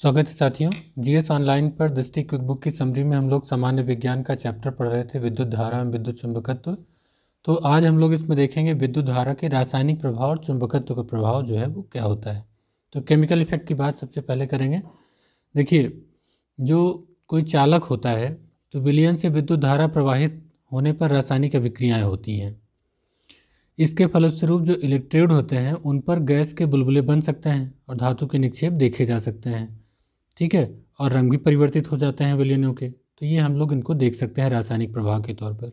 स्वागत है साथियों जीएस ऑनलाइन पर दृष्टि क्विक बुक की समरी में हम लोग सामान्य विज्ञान का चैप्टर पढ़ रहे थे विद्युत धारा एवं विद्युत चुंबकत्व तो आज हम लोग इसमें देखेंगे विद्युत धारा के रासायनिक प्रभाव और चुंबकत्व का प्रभाव जो है वो क्या होता है तो केमिकल इफेक्ट की बात सबसे पहले करेंगे देखिए जो कोई चालक होता है तो विलियन से विद्युत धारा प्रवाहित होने पर रासायनिक अभिक्रियाएँ होती हैं इसके फलस्वरूप जो इलेक्ट्रोड होते हैं उन पर गैस के बुलबुले बन सकते हैं और धातु के निक्षेप देखे जा सकते हैं ठीक है और रंग भी परिवर्तित हो जाते हैं विलियनों के तो ये हम लोग इनको देख सकते हैं रासायनिक प्रभाव के तौर पर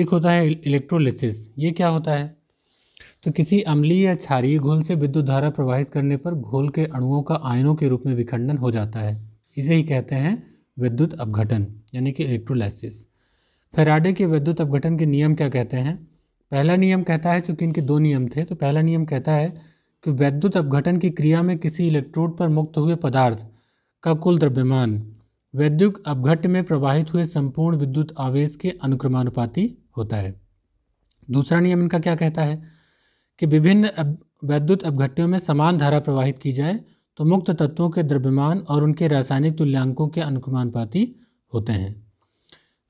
एक होता है इलेक्ट्रोलिसिस ये क्या होता है तो किसी अम्लीय या क्षारीय घोल से विद्युत धारा प्रवाहित करने पर घोल के अणुओं का आयनों के रूप में विखंडन हो जाता है इसे ही कहते हैं विद्युत अपघटन यानी कि इलेक्ट्रोलाइसिस फेराडे के विद्युत अपघटन के नियम क्या कहते हैं पहला नियम कहता है चूँकि इनके दो नियम थे तो पहला नियम कहता है कि वैद्युत अपघटन की क्रिया में किसी इलेक्ट्रोड पर मुक्त हुए पदार्थ का कुल द्रव्यमान वैद्युत अपघट में प्रवाहित हुए संपूर्ण विद्युत आवेश के अनुक्रमानुपाती होता है दूसरा नियम इनका क्या कहता है कि विभिन्न वैद्युत अपघट्टियों में समान धारा प्रवाहित की जाए तो मुक्त तत्वों के द्रव्यमान और उनके रासायनिक तुल्यांकों के अनुक्रमानुपाती होते हैं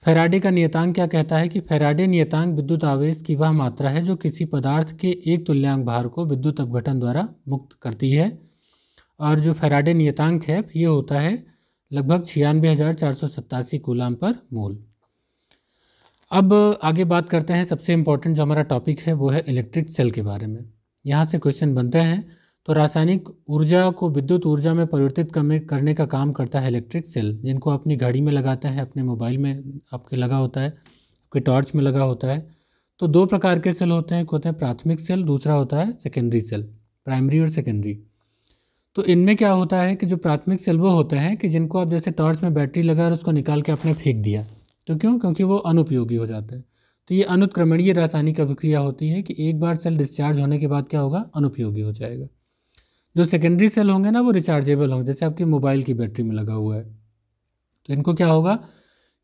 फेराडे का नियतांक क्या कहता है कि फेराडे नियतांक विद्युत आवेश की वह मात्रा है जो किसी पदार्थ के एक तुल्यांक भार को विद्युत अपघटन द्वारा मुक्त करती है और जो फेराडे नियतांक है ये होता है लगभग छियानवे हज़ार चार सौ सत्तासी कोलाम पर मोल अब आगे बात करते हैं सबसे इम्पोर्टेंट जो हमारा टॉपिक है वो है इलेक्ट्रिक सेल के बारे में यहाँ से क्वेश्चन बनते हैं तो रासायनिक ऊर्जा को विद्युत ऊर्जा में परिवर्तित करने का काम करता है इलेक्ट्रिक सेल जिनको अपनी घड़ी में लगाते हैं अपने मोबाइल में आपके लगा होता है आपके टॉर्च में लगा होता है तो दो प्रकार के सेल होते हैं एक होते हैं प्राथमिक सेल दूसरा होता है सेकेंडरी सेल प्राइमरी और सेकेंडरी तो इनमें क्या होता है कि जो प्राथमिक सेल वो होते हैं कि जिनको आप जैसे टॉर्च में बैटरी लगा और उसको निकाल के आपने फेंक दिया तो क्यों क्योंकि वो अनुपयोगी हो जाते हैं तो ये अनुत्क्रमणीय रासायनिक अभिक्रिया होती है कि एक बार सेल डिस्चार्ज होने के बाद क्या होगा अनुपयोगी हो जाएगा जो सेकेंडरी सेल होंगे ना वो रिचार्जेबल होंगे जैसे आपकी मोबाइल की बैटरी में लगा हुआ है तो इनको क्या होगा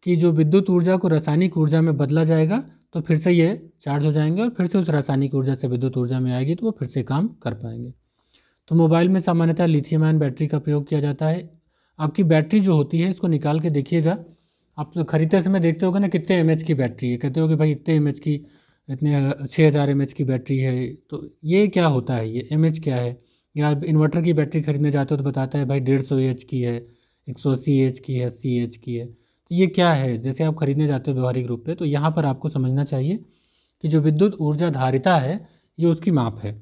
कि जो विद्युत ऊर्जा को रासायनिक ऊर्जा में बदला जाएगा तो फिर से ये चार्ज हो जाएंगे और फिर से उस रासायनिक ऊर्जा से विद्युत ऊर्जा में आएगी तो वो फिर से काम कर पाएंगे तो मोबाइल में सामान्यतः लिथियम आयन बैटरी का प्रयोग किया जाता है आपकी बैटरी जो होती है इसको निकाल के देखिएगा आप तो खरीदते समय देखते हो ना कितने एम की बैटरी है कहते हो कि भाई इतने एम की इतने छः हज़ार एम की बैटरी है तो ये क्या होता है ये एम क्या है या आप इन्वर्टर की बैटरी खरीदने जाते हो तो बताता है भाई डेढ़ सौ एच की है एक सौ अस्सी एच की है अस्सी एच की है तो ये क्या है जैसे आप खरीदने जाते हो व्यवहारिक रूप पे तो यहाँ पर आपको समझना चाहिए कि जो विद्युत ऊर्जा धारिता है ये उसकी माप है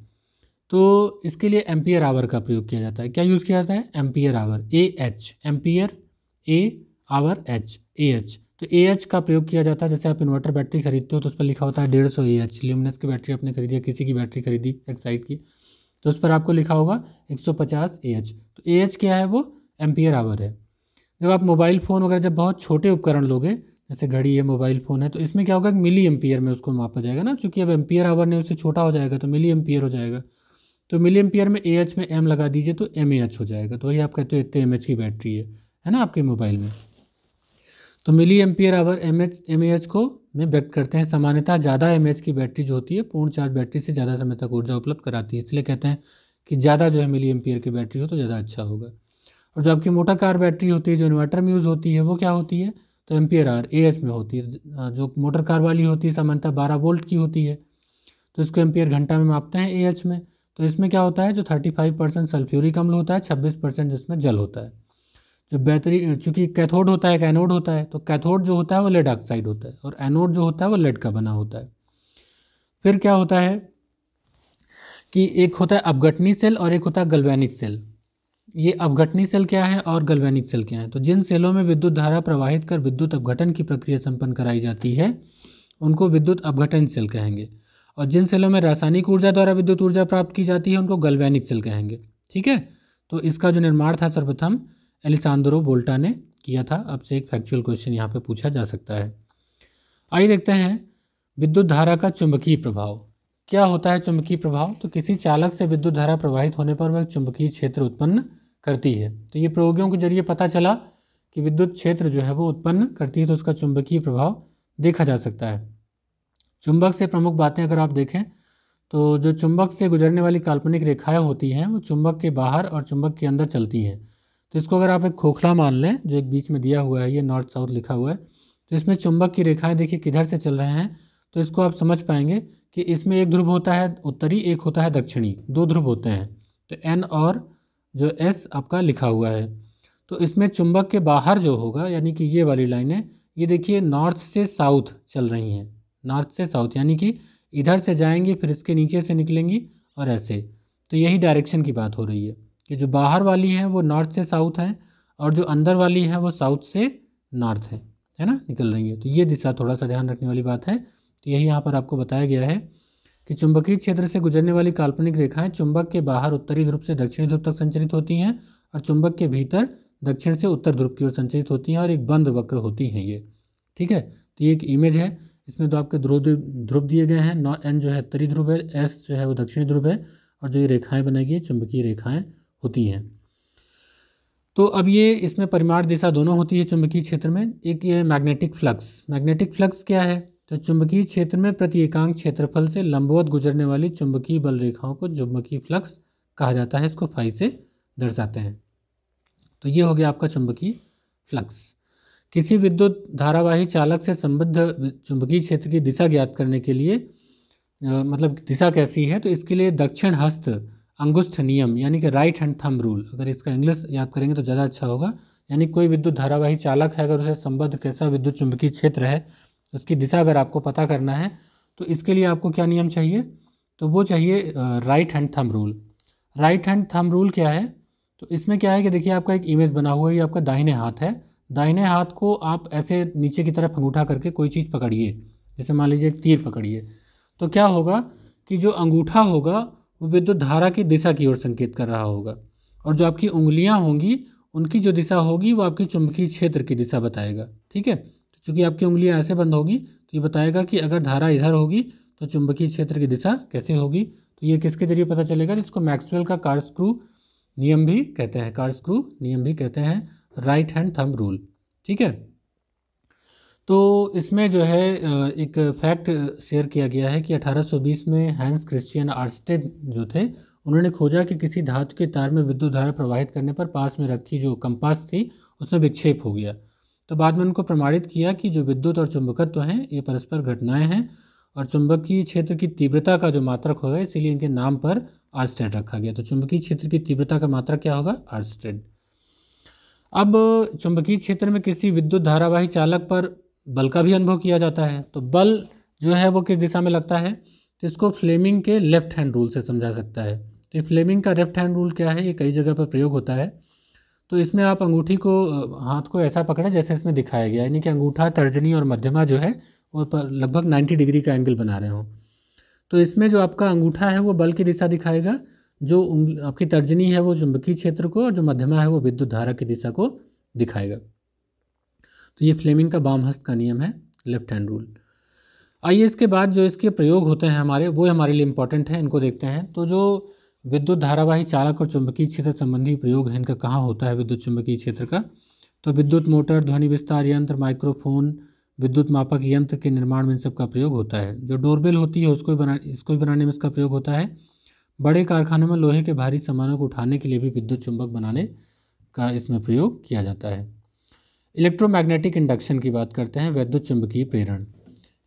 तो इसके लिए एम्पियर आवर का प्रयोग किया जाता है क्या यूज़ किया जाता है ampere hour A H ampere A hour H A H तो ए एच का प्रयोग किया जाता है जैसे आप इन्वर्टर बैटरी खरीदते हो तो उस पर लिखा होता है डेढ़ सौ ए एच ल्यूमिनस की बैटरी आपने खरीदी है किसी की बैटरी खरीदी एक साइड की तो उस पर आपको लिखा होगा एक सौ पचास ए एच तो ए एच क्या है वो एम्पियर आवर है जब आप मोबाइल फ़ोन वगैरह जब बहुत छोटे उपकरण लोगे जैसे घड़ी है मोबाइल फ़ोन है तो इसमें क्या होगा मिली एम्पियर में उसको मापा जाएगा ना चूँकि अब एम्पियर आवर नहीं उससे छोटा हो जाएगा तो मिली एम्पियर हो जाएगा तो मिली एम्पियर में ए एच में एम लगा दीजिए तो एम ए एच हो जाएगा तो वही आप कहते हो इतने एम एच की बैटरी है है ना आपके मोबाइल में तो milliampere hour M H M A H को में व्यक्त करते हैं सामान्यतः ज़्यादा एम एच की बैटरी जो होती है पूर्ण चार्ज बैटरी से ज़्यादा समय तक ऊर्जा उपलब्ध कराती है इसलिए कहते हैं कि ज़्यादा जो है मिली एम्पियर की बैटरी हो तो ज़्यादा अच्छा होगा और जो आपकी मोटर कार बैटरी होती है जो इन्वर्टर में यूज़ होती है वो क्या होती है तो एम्पियर आर ए एच में होती है जो मोटर कार वाली होती है सामान्यतः बारह वोल्ट की होती है तो इसको एम्पियर घंटा में मापते हैं ए एच में तो इसमें क्या होता है जो थर्टी फाइव परसेंट सल्फ्यूरिक अम्ल होता है छब्बीस परसेंट जिसमें जल होता है जो बैटरी चूंकि कैथोड होता है एक एनोड होता है तो कैथोड जो होता है वो लेड ऑक्साइड होता है और एनोड जो होता है वो लेड का बना होता है फिर क्या होता है कि एक होता है अपघटनी सेल और एक होता है गलवैनिक सेल ये अपघटनी सेल क्या है और गलवैनिक सेल क्या है तो जिन सेलों में विद्युत धारा प्रवाहित कर विद्युत अपघटन की प्रक्रिया संपन्न कराई जाती है उनको विद्युत अपघटन सेल कहेंगे और जिन सेलों में रासायनिक ऊर्जा द्वारा विद्युत ऊर्जा प्राप्त की जाती है उनको गलवैनिक सेल कहेंगे ठीक है तो इसका जो निर्माण था सर्वप्रथम एलिसांद्रो बोल्टा ने किया था अब से एक फैक्चुअल क्वेश्चन यहाँ पे पूछा जा सकता है आइए देखते हैं विद्युत धारा का चुंबकीय प्रभाव क्या होता है चुंबकीय प्रभाव तो किसी चालक से विद्युत धारा प्रवाहित होने पर वह चुंबकीय क्षेत्र उत्पन्न करती है तो ये प्रयोगों के जरिए पता चला कि विद्युत क्षेत्र जो है वो उत्पन्न करती है तो उसका चुंबकीय प्रभाव देखा जा सकता है चुंबक से प्रमुख बातें अगर आप देखें तो जो चुंबक से गुजरने वाली काल्पनिक रेखाएं होती हैं वो चुंबक के बाहर और चुंबक के अंदर चलती हैं तो इसको अगर आप एक खोखला मान लें जो एक बीच में दिया हुआ है ये नॉर्थ साउथ लिखा हुआ है तो इसमें चुंबक की रेखाएं देखिए किधर से चल रहे हैं तो इसको आप समझ पाएंगे कि इसमें एक ध्रुव होता है उत्तरी एक होता है दक्षिणी दो ध्रुव होते हैं तो एन और जो एस आपका लिखा हुआ है तो इसमें चुंबक के बाहर जो होगा यानी कि ये वाली लाइनें ये देखिए नॉर्थ से साउथ चल रही हैं नॉर्थ से साउथ यानी कि इधर से जाएंगे फिर इसके नीचे से निकलेंगी और ऐसे तो यही डायरेक्शन की बात हो रही है कि जो बाहर वाली है वो नॉर्थ से साउथ है और जो अंदर वाली है वो साउथ से नॉर्थ है है ना निकल रही है तो ये दिशा थोड़ा सा ध्यान रखने वाली बात है तो यही यहाँ पर आपको बताया गया है कि चुंबकीय क्षेत्र से गुजरने वाली काल्पनिक रेखाएं चुंबक के बाहर उत्तरी ध्रुव से दक्षिणी ध्रुव तक संचरित होती हैं और चुंबक के भीतर दक्षिण से उत्तर ध्रुव की ओर संचरित होती हैं और एक बंद वक्र होती हैं ये ठीक है तो ये एक इमेज है इसमें तो आपके ध्रुव ध्रुव दिए गए हैं नॉ एन जो है उत्तरी ध्रुव है एस जो है वो दक्षिणी ध्रुव है और जो ये रेखाएं बनाई चुंबकीय रेखाएं होती हैं तो अब ये इसमें परिमाण दिशा दोनों होती है चुंबकीय क्षेत्र में एक ये मैग्नेटिक फ्लक्स मैग्नेटिक फ्लक्स क्या है तो चुंबकीय क्षेत्र में प्रति एकांक क्षेत्रफल से लंबवत गुजरने वाली चुंबकीय बल रेखाओं को चुंबकीय फ्लक्स कहा जाता है इसको फाई से दर्शाते हैं तो ये हो गया आपका चुंबकीय फ्लक्स किसी विद्युत धारावाही चालक से संबद्ध चुंबकीय क्षेत्र की दिशा ज्ञात करने के लिए मतलब दिशा कैसी है तो इसके लिए दक्षिण हस्त अंगुष्ठ नियम यानी कि राइट हैंड थंब रूल अगर इसका इंग्लिश याद करेंगे तो ज़्यादा अच्छा होगा यानी कोई विद्युत धारावाही चालक है अगर उसे संबद्ध कैसा विद्युत चुंबकीय क्षेत्र है उसकी दिशा अगर आपको पता करना है तो इसके लिए आपको क्या नियम चाहिए तो वो चाहिए right hand thumb rule right hand thumb rule क्या है तो इसमें क्या है कि देखिए आपका एक इमेज बना हुआ है ये आपका दाहिने हाथ है दाहिने हाथ को आप ऐसे नीचे की तरफ अंगूठा करके कोई चीज़ पकड़िए जैसे मान लीजिए तीर पकड़िए तो क्या होगा कि जो अंगूठा होगा वो विद्युत धारा की दिशा की ओर संकेत कर रहा होगा और जो आपकी उंगलियां होंगी उनकी जो दिशा होगी वो आपकी चुंबकीय क्षेत्र की दिशा बताएगा ठीक है तो चूँकि आपकी उंगलियां ऐसे बंद होगी तो ये बताएगा कि अगर धारा इधर होगी तो चुंबकीय क्षेत्र की दिशा कैसे होगी तो ये किसके जरिए पता चलेगा जिसको मैक्सवेल का कार्स नियम भी कहते हैं कार्स नियम भी कहते हैं राइट हैंड थंब रूल ठीक है तो इसमें जो है एक फैक्ट शेयर किया गया है कि 1820 में हैंस क्रिश्चियन आर्स्टेड जो थे उन्होंने खोजा कि किसी धातु के तार में विद्युत धारा प्रवाहित करने पर पास में रखी जो कंपास थी उसमें विक्षेप हो गया तो बाद में उनको प्रमाणित किया कि जो विद्युत और चुंबकत्व तो हैं ये परस्पर घटनाएं हैं और चुंबकीय क्षेत्र की तीव्रता का जो मात्रक होगा इसीलिए इनके नाम पर आर्स्टेड रखा गया तो चुंबकीय क्षेत्र की तीव्रता का मात्रक क्या होगा आर्स्टेड अब चुंबकीय क्षेत्र में किसी विद्युत धारावाही चालक पर बल का भी अनुभव किया जाता है तो बल जो है वो किस दिशा में लगता है तो इसको फ्लेमिंग के लेफ्ट हैंड रूल से समझा सकता है तो फ्लेमिंग का लेफ्ट हैंड रूल क्या है ये कई जगह पर प्रयोग होता है तो इसमें आप अंगूठी को हाथ को ऐसा पकड़ें जैसे इसमें दिखाया गया यानी कि अंगूठा तर्जनी और मध्यमा जो है वो पर लगभग 90 डिग्री का एंगल बना रहे हों तो इसमें जो आपका अंगूठा है वो बल की दिशा दिखाएगा जो आपकी तर्जनी है वो चुंबकीय क्षेत्र को और जो मध्यमा है वो विद्युत धारा की दिशा को दिखाएगा तो ये फ्लेमिंग का बाम हस्त का नियम है लेफ्ट हैंड रूल आइए इसके बाद जो इसके प्रयोग होते हैं हमारे वो हमारे लिए इम्पॉर्टेंट है इनको देखते हैं तो जो विद्युत धारावाही चालक और चुंबकीय क्षेत्र संबंधी प्रयोग है इनका कहाँ होता है विद्युत चुंबकीय क्षेत्र का तो विद्युत मोटर ध्वनि विस्तार यंत्र माइक्रोफोन विद्युत मापक यंत्र के निर्माण में इन सब का प्रयोग होता है जो डोरबेल होती है उसको बना इसको भी बनाने में इसका प्रयोग होता है बड़े कारखानों में लोहे के भारी सामानों को उठाने के लिए भी विद्युत चुंबक बनाने का इसमें प्रयोग किया जाता है इलेक्ट्रोमैग्नेटिक इंडक्शन की बात करते हैं वैद्युत चुंबकीय प्रेरण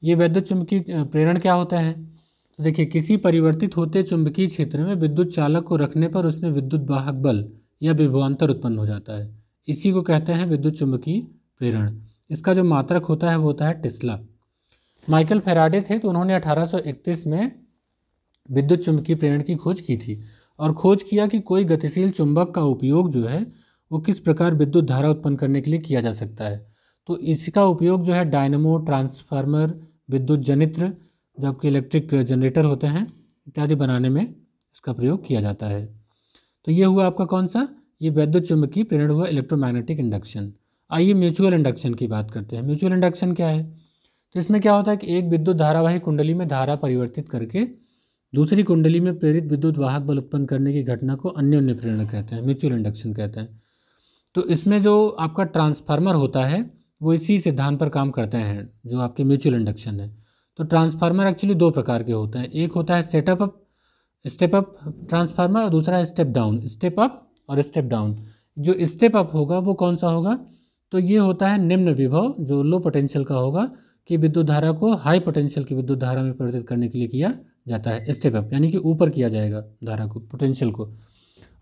ये वैद्युत चुंबकीय प्रेरण क्या होता है तो देखिए किसी परिवर्तित होते चुंबकीय क्षेत्र में विद्युत चालक को रखने पर उसमें विद्युत वाहक बल या विभवान्तर उत्पन्न हो जाता है इसी को कहते हैं विद्युत चुंबकीय प्रेरण इसका जो मात्रक होता है वो होता है टिस्ला माइकल फेराडे थे तो उन्होंने अठारह में विद्युत चुंबकीय प्रेरण की खोज की थी और खोज किया कि कोई गतिशील चुंबक का उपयोग जो है वो किस प्रकार विद्युत धारा उत्पन्न करने के लिए किया जा सकता है तो इसका उपयोग जो है डायनमो ट्रांसफार्मर विद्युत जनित्र जबकि इलेक्ट्रिक जनरेटर होते हैं इत्यादि बनाने में इसका प्रयोग किया जाता है तो ये हुआ आपका कौन सा ये वैद्युत चुंबकीय प्रेरण हुआ इलेक्ट्रोमैग्नेटिक इंडक्शन आइए म्यूचुअल इंडक्शन की बात करते हैं म्यूचुअल इंडक्शन क्या है तो इसमें क्या होता है कि एक विद्युत धारावाही कुंडली में धारा परिवर्तित करके दूसरी कुंडली में प्रेरित विद्युत वाहक बल उत्पन्न करने की घटना को अन्य अन्य प्रेरणा कहते हैं म्यूचुअल इंडक्शन कहते हैं तो इसमें जो आपका ट्रांसफार्मर होता है वो इसी सिद्धांत पर काम करते हैं जो आपके म्यूचुअल इंडक्शन है तो ट्रांसफार्मर एक्चुअली दो प्रकार के होते हैं एक होता है setup up step up transformer और दूसरा है स्टेप डाउन स्टेप अप और स्टेप डाउन जो स्टेप अप होगा वो कौन सा होगा तो ये होता है निम्न विभव जो लो पोटेंशियल का होगा कि विद्युत धारा को हाई पोटेंशियल की विद्युत धारा में परिवर्तित करने के लिए किया जाता है स्टेप अप यानी कि ऊपर किया जाएगा धारा को पोटेंशियल को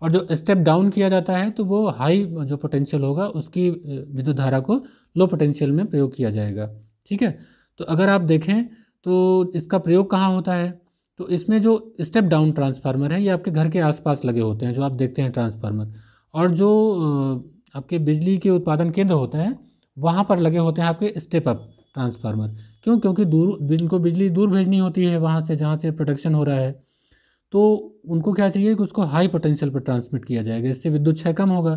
और जो स्टेप डाउन किया जाता है तो वो हाई जो पोटेंशियल होगा उसकी विद्युत धारा को लो पोटेंशियल में प्रयोग किया जाएगा ठीक है तो अगर आप देखें तो इसका प्रयोग कहाँ होता है तो इसमें जो स्टेप डाउन ट्रांसफार्मर है ये आपके घर के आसपास लगे होते हैं जो आप देखते हैं ट्रांसफार्मर और जो आपके बिजली के उत्पादन केंद्र होते हैं वहाँ पर लगे होते हैं आपके स्टेप अप ट्रांसफार्मर क्यों क्योंकि दूर जिनको बिजली दूर भेजनी होती है वहाँ से जहाँ से प्रोडक्शन हो रहा है तो उनको क्या चाहिए कि उसको हाई पोटेंशियल पर ट्रांसमिट किया जाएगा इससे विद्युत क्षय कम होगा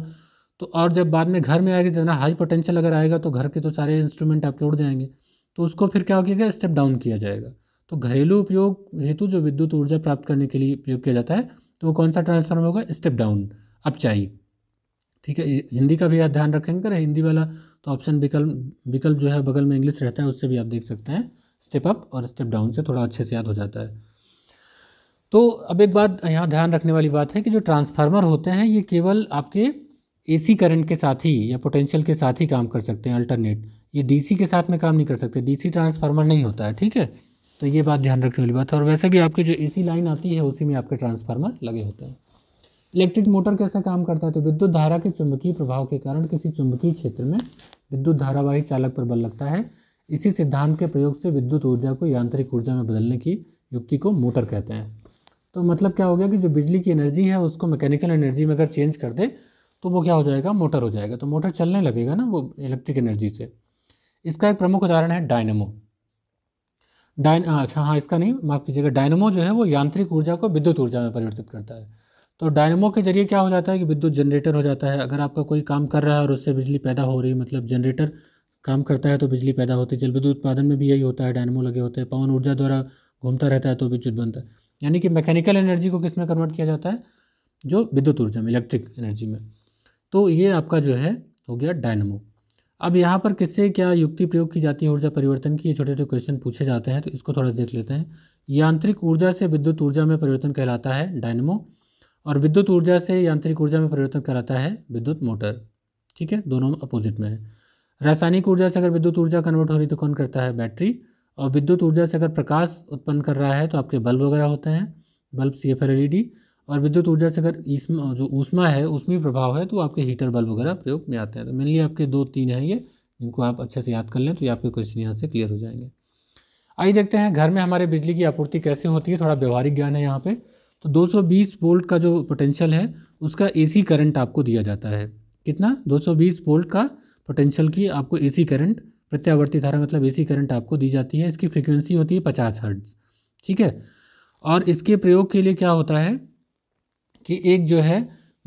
तो और जब बाद में घर में आएगी जितना हाई पोटेंशियल अगर आएगा तो घर के तो सारे इंस्ट्रूमेंट आपके उड़ जाएंगे तो उसको फिर क्या किया स्टेप डाउन किया जाएगा तो घरेलू उपयोग हेतु जो विद्युत ऊर्जा प्राप्त करने के लिए उपयोग किया जाता है तो वो कौन सा ट्रांसफार्मर होगा स्टेप डाउन अपचाई ठीक है हिंदी का भी ध्यान रखेंगे अगर हिंदी वाला तो ऑप्शन विकल्प विकल्प जो है बगल में इंग्लिश रहता है उससे भी आप देख सकते हैं स्टेप अप और स्टेप डाउन से थोड़ा अच्छे से याद हो जाता है तो अब एक बात यहाँ ध्यान रखने वाली बात है कि जो ट्रांसफार्मर होते हैं ये केवल आपके एसी करंट के साथ ही या पोटेंशियल के साथ ही काम कर सकते हैं अल्टरनेट ये डीसी के साथ में काम नहीं कर सकते डीसी ट्रांसफार्मर नहीं होता है ठीक है तो ये बात ध्यान रखने वाली बात है और वैसे भी आपकी जो एसी लाइन आती है उसी में आपके ट्रांसफार्मर लगे होते हैं इलेक्ट्रिक मोटर कैसे काम करता है तो विद्युत धारा के चुंबकीय प्रभाव के कारण किसी चुंबकीय क्षेत्र में विद्युत धारावाही चालक पर बल लगता है इसी सिद्धांत के प्रयोग से विद्युत ऊर्जा को यांत्रिक ऊर्जा में बदलने की युक्ति को मोटर कहते हैं तो मतलब क्या हो गया कि जो बिजली की एनर्जी है उसको मैकेनिकल एनर्जी में अगर चेंज कर दे तो वो क्या हो जाएगा मोटर हो जाएगा तो मोटर चलने लगेगा ना वो इलेक्ट्रिक एनर्जी से इसका एक प्रमुख उदाहरण है डायनमो डायन अच्छा हाँ इसका नहीं माफ कीजिएगा डायनमो जो है वो यांत्रिक ऊर्जा को विद्युत ऊर्जा में परिवर्तित करता है तो डायनमो के ज़रिए क्या हो जाता है कि विद्युत जनरेटर हो जाता है अगर आपका कोई काम कर रहा है और उससे बिजली पैदा हो रही मतलब जनरेटर काम करता है तो बिजली पैदा होती है जल विद्युत उत्पादन में भी यही होता है डायनमो लगे होते हैं पवन ऊर्जा द्वारा घूमता रहता है तो विद्युत बनता है यानी कि मैकेनिकल एनर्जी को किस में कन्वर्ट किया जाता है जो विद्युत ऊर्जा में इलेक्ट्रिक एनर्जी में तो ये आपका जो है हो गया डायनमो अब यहाँ पर किससे क्या युक्ति प्रयोग की जाती है ऊर्जा परिवर्तन की ये छोटे छोटे क्वेश्चन पूछे जाते हैं तो इसको थोड़ा देख लेते हैं यांत्रिक ऊर्जा से विद्युत ऊर्जा में परिवर्तन कहलाता है डायनमो और विद्युत ऊर्जा से यांत्रिक ऊर्जा में परिवर्तन कराता है विद्युत मोटर ठीक है दोनों अपोजिट में है रासायनिक ऊर्जा से अगर विद्युत ऊर्जा कन्वर्ट हो रही तो कौन करता है बैटरी और विद्युत ऊर्जा से अगर प्रकाश उत्पन्न कर रहा है तो आपके बल्ब वगैरह होते हैं बल्ब सी एफ e और विद्युत ऊर्जा से अगर जो ऊष्मा है उसमें प्रभाव है तो आपके हीटर बल्ब वगैरह प्रयोग में आते हैं तो मेनली आपके दो तीन हैं ये जिनको आप अच्छे से याद कर लें तो ये आपके क्वेश्चन यहाँ से क्लियर हो जाएंगे आइए देखते हैं घर में हमारे बिजली की आपूर्ति कैसे होती है थोड़ा व्यवहारिक ज्ञान है यहाँ पर तो 220 वोल्ट का जो पोटेंशियल है उसका एसी करंट आपको दिया जाता है कितना 220 वोल्ट का पोटेंशियल की आपको एसी करंट प्रत्यावर्ती धारा मतलब एसी करंट आपको दी जाती है इसकी फ्रीक्वेंसी होती है पचास हर्ट्ज ठीक है और इसके प्रयोग के लिए क्या होता है कि एक जो है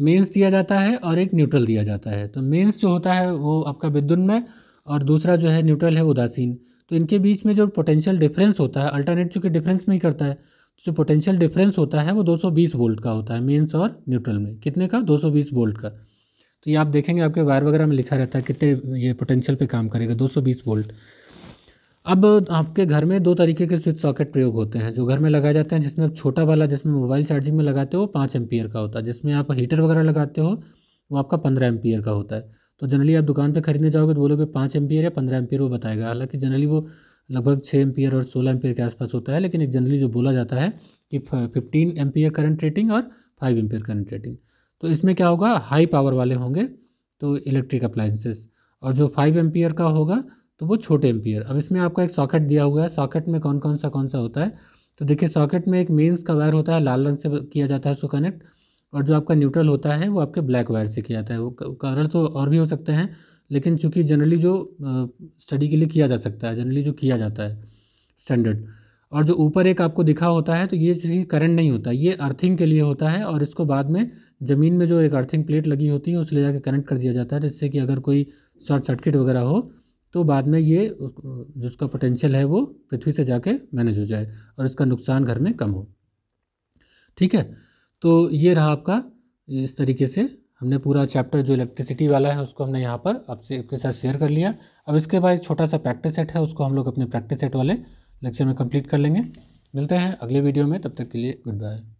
मेंस दिया जाता है और एक न्यूट्रल दिया जाता है तो मेंस जो होता है वो आपका विद्युन में और दूसरा जो है न्यूट्रल है उदासीन तो इनके बीच में जो पोटेंशियल डिफरेंस होता है अल्टरनेट चूँकि डिफरेंस में ही करता है जो पोटेंशियल डिफरेंस होता है वो 220 वोल्ट का होता है मेंस और न्यूट्रल में कितने का 220 वोल्ट का तो ये आप देखेंगे आपके वायर वगैरह में लिखा रहता है कितने ये पोटेंशियल पे काम करेगा 220 वोल्ट अब आपके घर में दो तरीके के स्विच सॉकेट प्रयोग होते हैं जो घर में लगाए जाते हैं जिसमें आप छोटा वाला जिसमें मोबाइल चार्जिंग में लगाते हो पाँच एम्पियर का होता है जिसमें आप हीटर वगैरह लगाते हो वो आपका पंद्रह एम्पियर का होता है तो जनरली आप दुकान पर खरीदने जाओगे तो बोलोगे पाँच एम्पियर या पंद्रह एम्पियर वो बताएगा हालाँकि जनरली वो लगभग छः एम्पियर और सोलह एम्पियर के आसपास होता है लेकिन एक जनरली जो बोला जाता है कि फिफ्टीन एम्पियर करंट रेटिंग और फाइव एम्पियर करंट रेटिंग तो इसमें क्या होगा हाई पावर वाले होंगे तो इलेक्ट्रिक अप्लाइंसेस और जो फाइव एम्पियर का होगा तो वो छोटे एम्पियर अब इसमें आपका एक सॉकेट दिया हुआ है सॉकेट में कौन कौन सा कौन सा होता है तो देखिए सॉकेट में एक मेंस का वायर होता है लाल रंग से किया जाता है उसको कनेक्ट और जो आपका न्यूट्रल होता है वो आपके ब्लैक वायर से किया जाता है वो कलर तो और भी हो सकते हैं लेकिन चूँकि जनरली जो स्टडी के लिए किया जा सकता है जनरली जो किया जाता है स्टैंडर्ड और जो ऊपर एक आपको दिखा होता है तो ये चूँकि करंट नहीं होता ये अर्थिंग के लिए होता है और इसको बाद में ज़मीन में जो एक अर्थिंग प्लेट लगी होती है उस ले जाकर कनेक्ट कर दिया जाता है जिससे कि अगर कोई शॉर्ट सर्किट वगैरह हो तो बाद में ये जो उसका पोटेंशियल है वो पृथ्वी से जाके मैनेज हो जाए और इसका नुकसान घर में कम हो ठीक है तो ये रहा आपका इस तरीके से हमने पूरा चैप्टर जो इलेक्ट्रिसिटी वाला है उसको हमने यहाँ पर आपसे आपके साथ शेयर कर लिया अब इसके बाद छोटा सा प्रैक्टिस सेट है उसको हम लोग अपने प्रैक्टिस सेट वाले लेक्चर में कंप्लीट कर लेंगे मिलते हैं अगले वीडियो में तब तक के लिए गुड बाय